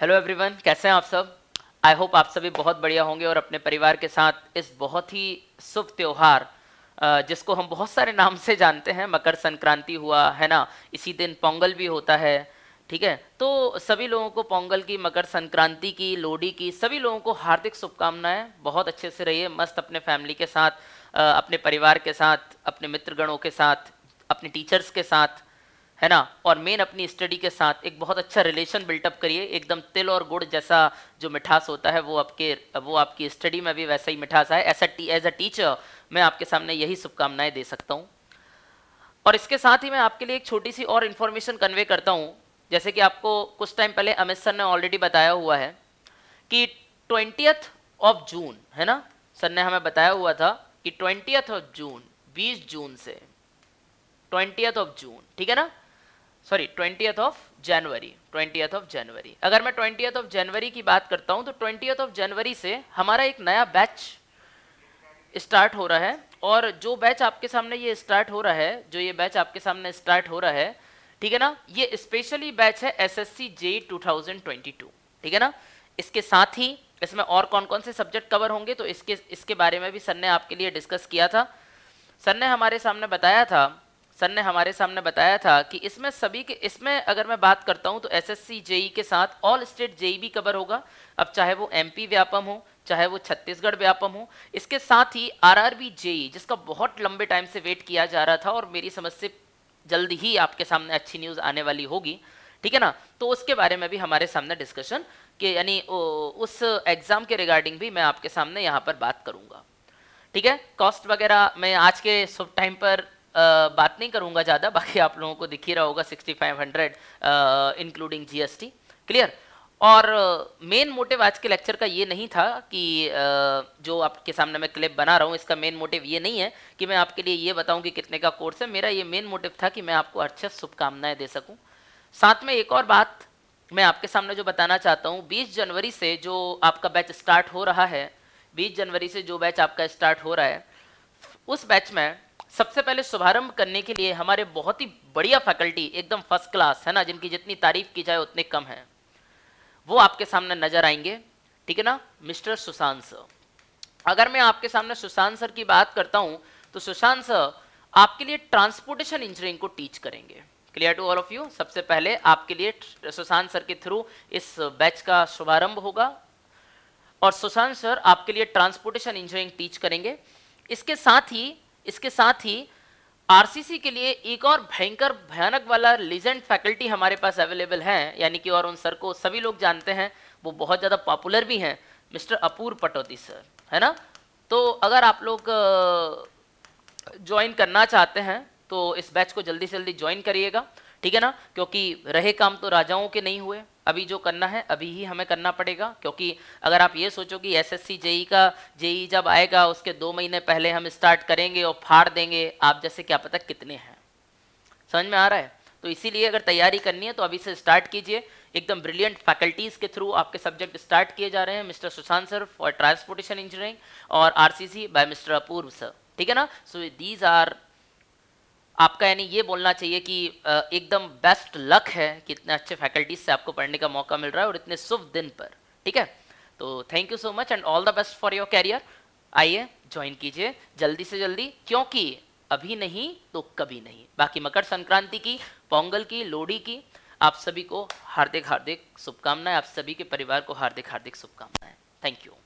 hello everyone कैसे हैं आप सब आई होप आप सभी बहुत बढ़िया होंगे और अपने परिवार के साथ इस बहुत ही शुभ त्यौहार जिसको हम बहुत सारे नाम से जानते हैं मकर संक्रांति हुआ है ना इसी दिन पोंगल भी होता है ठीक है तो सभी लोगों को पोंगल की मकर संक्रांति की लोहड़ी की सभी लोगों को हार्दिक शुभकामनाएं बहुत अच्छे से रहिए मस्त अपने फैमिली के साथ अपने परिवार के साथ अपने मित्रगणों के साथ अपने टीचर्स के साथ है ना और मेन अपनी स्टडी के साथ एक बहुत अच्छा रिलेशन बिल्टअप करिए एकदम तिल और गुड़ जैसा जो मिठास होता है वो आपके वो आपकी स्टडी में भी वैसा ही मिठास है ऐसा एज अ टीचर मैं आपके सामने यही शुभकामनाएं दे सकता हूँ और इसके साथ ही मैं आपके लिए एक छोटी सी और इन्फॉर्मेशन कन्वे करता हूँ जैसे कि आपको कुछ टाइम पहले अमित सर ने ऑलरेडी बताया हुआ है कि ट्वेंटियथ ऑफ जून है ना सर ने हमें बताया हुआ था कि ट्वेंटियथ ऑफ जून बीस जून से ट्वेंटियथ ऑफ जून ठीक है ना sorry twentieth of January twentieth of January अगर मैं ट्वेंटियथ ऑफ जनवरी की बात करता हूँ तो ट्वेंटियथ ऑफ जनवरी से हमारा एक नया बैच स्टार्ट हो रहा है और जो बैच आपके सामने ये स्टार्ट हो रहा है जो ये बैच आपके सामने स्टार्ट हो रहा है ठीक है ना ये स्पेशली बैच है S S C J two thousand twenty two ठीक है ना इसके साथ ही इसमें और कौन कौन से सब्जेक्ट कवर होंगे तो इसके इसके बारे में भी सर ने आपके लिए डिस्कस किया था सर ने हमारे सामने बताया था सर ने हमारे सामने बताया था कि इसमें सभी के इसमें अगर मैं बात करता हूं तो एस एस जेई के साथ ऑल स्टेट जेई भी कवर होगा अब चाहे वो पी व्यापम हो चाहे वो छत्तीसगढ़ व्यापम हो इसके साथ ही आरआरबी जेई e, जिसका बहुत लंबे टाइम से वेट किया जा रहा था और मेरी समझ से जल्द ही आपके सामने अच्छी न्यूज़ आने वाली होगी ठीक है ना तो उसके बारे में भी हमारे सामने डिस्कशन के यानी उस एग्ज़ाम के रिगार्डिंग भी मैं आपके सामने यहाँ पर बात करूंगा ठीक है कॉस्ट वगैरह मैं आज के सब टाइम पर बात नहीं करूंगा ज़्यादा बाकी आप लोगों को दिख ही रहा होगा sixty five hundred including GST clear और मेन मोटिव आज के लेक्चर का ये नहीं था कि जो आपके सामने मैं क्लिप बना रहा हूँ इसका मेन मोटिव ये नहीं है कि मैं आपके लिए ये बताऊँ कि कितने का कोर्स है मेरा ये मेन मोटिव था कि मैं आपको अच्छे शुभकामनाएं दे सकूँ साथ में एक और बात मैं आपके सामने जो बताना चाहता हूँ बीस जनवरी से जो आपका बैच स्टार्ट हो रहा है बीस जनवरी से जो बैच आपका स्टार्ट हो रहा है उस बैच में सबसे पहले शुभारंभ करने के लिए हमारे बहुत ही बढ़िया फैकल्टी एकदम फर्स्ट क्लास है ना जिनकी जितनी तारीफ की जाए उतने कम है वो आपके सामने नजर आएंगे ठीक है ना मिस्टर सुशांत सर अगर मैं आपके सामने सुशांत सर की बात करता हूं तो सुशांत सर आपके लिए ट्रांसपोर्टेशन इंजीनियरिंग को टीच करेंगे clear to all of you सबसे पहले आपके लिए सुशांत सर के थ्रू इस बैच का शुभारंभ होगा और सुशांत सर आपके लिए ट्रांसपोर्टेशन इंजीनियरिंग टीच करेंगे इसके साथ ही इसके साथ ही आरसीसी के लिए एक और भयंकर भयानक वाला लीजेंड फैकल्टी हमारे पास अवेलेबल है यानी कि और उन सर को सभी लोग जानते हैं वो बहुत ज़्यादा पॉपुलर भी हैं मिस्टर अपूर पटौती सर है ना तो अगर आप लोग ज्वाइन करना चाहते हैं तो इस बैच को जल्दी से जल्दी ज्वाइन करिएगा ठीक है ना क्योंकि रहे काम तो राजाओं के नहीं हुए अभी जो करना है अभी ही हमें करना पड़ेगा क्योंकि अगर आप ये सोचो कि एस एस जेई का जेई e जब आएगा उसके दो महीने पहले हम स्टार्ट करेंगे और फाड़ देंगे आप जैसे क्या पता कितने हैं समझ में आ रहा है तो इसीलिए अगर तैयारी करनी है तो अभी से स्टार्ट कीजिए एकदम ब्रिलियंट फैकल्टीज़ के थ्रू आपके सब्जेक्ट स्टार्ट किए जा रहे हैं mister Sushant sir for transportation engineering और are by mister Apoorv sir ठीक है ना सो दीज आर आपका यानी ये बोलना चाहिए कि एकदम बेस्ट लक है कि इतने अच्छे फैकल्टीज से आपको पढ़ने का मौका मिल रहा है और इतने शुभ दिन पर ठीक है तो thank you so much and all the best for your career आइए ज्वाइन कीजिए जल्दी से जल्दी क्योंकि अभी नहीं तो कभी नहीं बाकी मकर संक्रांति की पोंगल की लोहड़ी की आप सभी को हार्दिक हार्दिक शुभकामनाएं आप सभी के परिवार को हार्दिक हार्दिक शुभकामनाएं थैंक यू